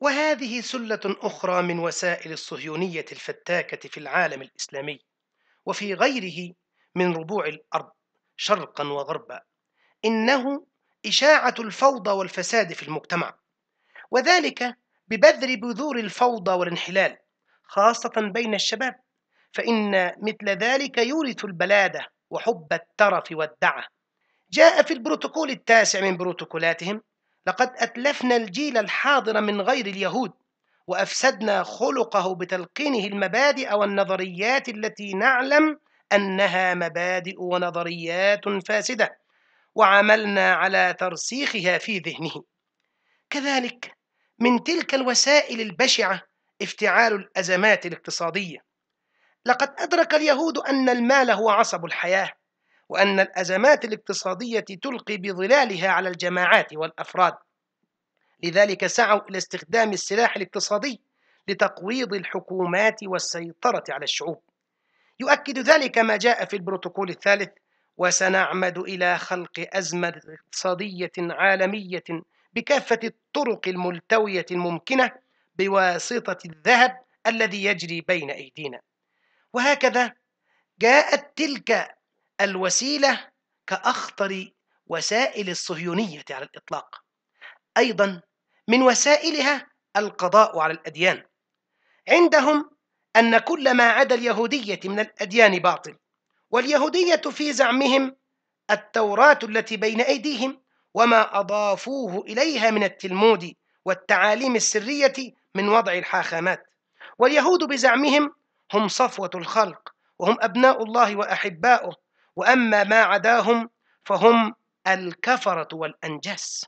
وهذه سلة أخرى من وسائل الصهيونية الفتاكة في العالم الإسلامي وفي غيره من ربوع الأرض شرقا وغربا إنه إشاعة الفوضى والفساد في المجتمع وذلك ببذر بذور الفوضى والانحلال خاصة بين الشباب فإن مثل ذلك يورث البلادة وحب الترف والدعة جاء في البروتوكول التاسع من بروتوكولاتهم لقد أتلفنا الجيل الحاضر من غير اليهود وأفسدنا خلقه بتلقينه المبادئ والنظريات التي نعلم أنها مبادئ ونظريات فاسدة وعملنا على ترسيخها في ذهنه كذلك من تلك الوسائل البشعة افتعال الأزمات الاقتصادية لقد أدرك اليهود أن المال هو عصب الحياة وأن الأزمات الاقتصادية تلقي بظلالها على الجماعات والأفراد لذلك سعوا إلى استخدام السلاح الاقتصادي لتقويض الحكومات والسيطرة على الشعوب يؤكد ذلك ما جاء في البروتوكول الثالث وسنعمد إلى خلق أزمة اقتصادية عالمية بكافة الطرق الملتوية الممكنة بواسطة الذهب الذي يجري بين أيدينا وهكذا جاءت تلك الوسيلة كأخطر وسائل الصهيونية على الإطلاق أيضا من وسائلها القضاء على الأديان عندهم أن كل ما عدا اليهودية من الأديان باطل واليهودية في زعمهم التوراة التي بين أيديهم وما أضافوه إليها من التلمود والتعاليم السرية من وضع الحاخامات واليهود بزعمهم هم صفوة الخلق وهم أبناء الله وأحباؤه وأما ما عداهم فهم الكفرة والأنجاس